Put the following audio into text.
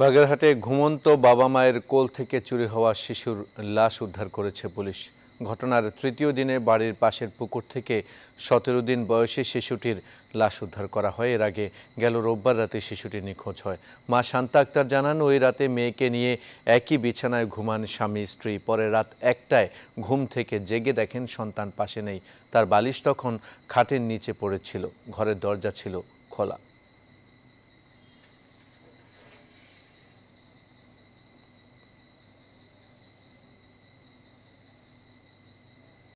বাগেরহাটে ঘুমন্ত বাবা মায়ের কোল থেকে চুরি হওয়া শিশুর লাশ উদ্ধার করেছে পুলিশ ঘটনার তৃতীয় দিনে বাড়ির পাশের পুকুর থেকে সতেরো দিন বয়সে শিশুটির লাশ উদ্ধার করা হয় এর আগে গেল রোববার রাতে শিশুটি নিখোঁজ হয় মা শান্তা আক্তার জানান ওই রাতে মেয়েকে নিয়ে একই বিছানায় ঘুমান স্বামী স্ত্রী পরে রাত একটায় ঘুম থেকে জেগে দেখেন সন্তান পাশে নেই তার বালিশ তখন খাটের নিচে পড়েছিল ঘরের দরজা ছিল খোলা